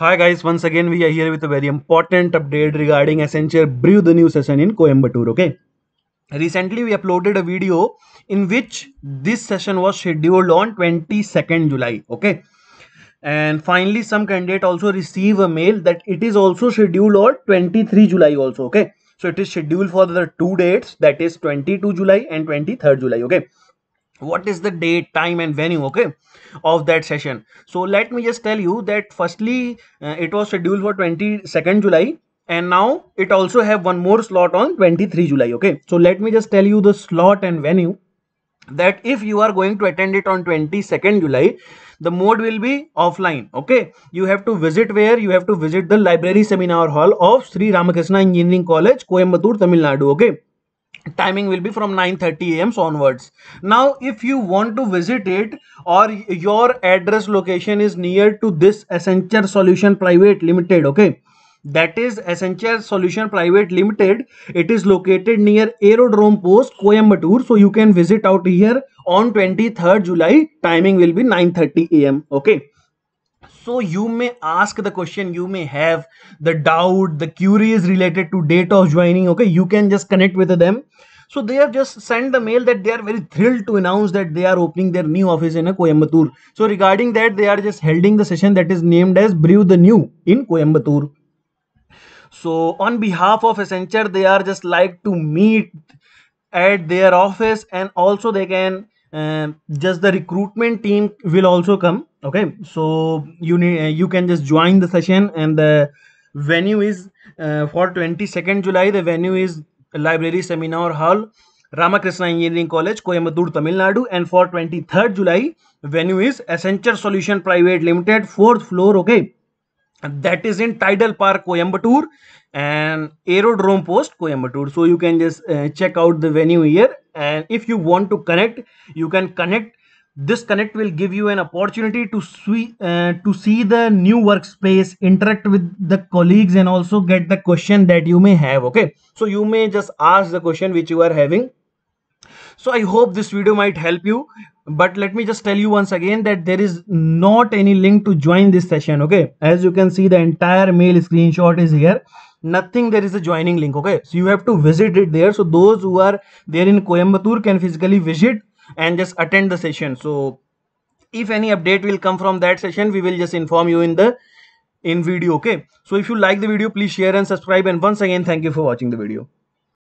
Hi guys, once again we are here with a very important update regarding essential Brew the new session in Coimbatore, okay? Recently we uploaded a video in which this session was scheduled on 22nd July, okay? And finally some candidate also receive a mail that it is also scheduled on 23 July also, okay? So it is scheduled for the two dates that is 22 July and 23rd July, okay? what is the date time and venue okay of that session so let me just tell you that firstly uh, it was scheduled for 22nd july and now it also have one more slot on 23 july okay so let me just tell you the slot and venue that if you are going to attend it on 22nd july the mode will be offline okay you have to visit where you have to visit the library seminar hall of sri ramakrishna engineering college coimbatore tamil nadu okay timing will be from 9:30 a.m. onwards. Now, if you want to visit it or your address location is near to this Essential Solution Private Limited, okay? That is Essential Solution Private Limited. It is located near Aerodrome Post, Coimbatore. So you can visit out here on 23rd July. Timing will be 9:30 a.m. Okay. So you may ask the question, you may have the doubt, the curious related to date of joining. Okay, you can just connect with them. So they have just sent the mail that they are very thrilled to announce that they are opening their new office in uh, Coimbatore. So regarding that, they are just holding the session that is named as Brew the New in Coimbatore. So on behalf of Accenture, they are just like to meet at their office and also they can uh, just the recruitment team will also come okay so you need uh, you can just join the session and the venue is uh, for 22nd july the venue is library seminar hall ramakrishna engineering college coimbatore tamil nadu and for 23rd july venue is accenture solution private limited fourth floor okay that is in tidal park coimbatore and aerodrome post coimbatore so you can just uh, check out the venue here and if you want to connect you can connect this connect will give you an opportunity to see uh, to see the new workspace interact with the colleagues and also get the question that you may have okay so you may just ask the question which you are having so i hope this video might help you but let me just tell you once again that there is not any link to join this session okay as you can see the entire mail screenshot is here nothing there is a joining link okay so you have to visit it there so those who are there in coimbatore can physically visit and just attend the session so if any update will come from that session we will just inform you in the in video okay so if you like the video please share and subscribe and once again thank you for watching the video